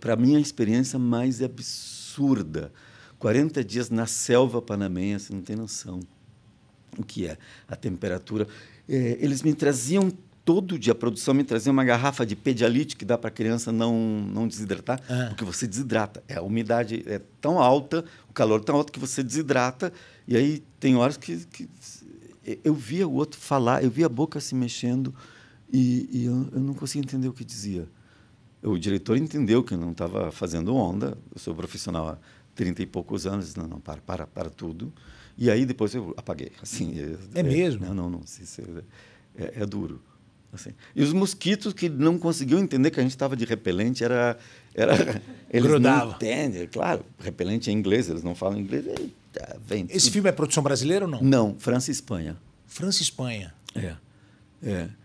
para mim, a experiência mais absurda. 40 dias na selva panamenha, você não tem noção o que é a temperatura. É, eles me traziam todo dia, a produção me trazia uma garrafa de pedialite que dá para a criança não, não desidratar, ah. porque você desidrata. É, a umidade é tão alta, o calor é tão alto que você desidrata. E aí tem horas que, que eu via o outro falar, eu via a boca se mexendo e, e eu, eu não conseguia entender o que dizia o diretor entendeu que eu não estava fazendo onda, eu sou profissional há 30 e poucos anos, não, não, para, para, para tudo. E aí depois eu apaguei. Assim, é, é mesmo? É, não, não, não. É, é, é, duro. Assim. E os mosquitos que não conseguiam entender que a gente estava de repelente era. era eles Grudava. não entendem, claro. Repelente é inglês, eles não falam inglês. Eita, vem, Esse filme é produção brasileira ou não? Não, França e Espanha. França e Espanha. É. é.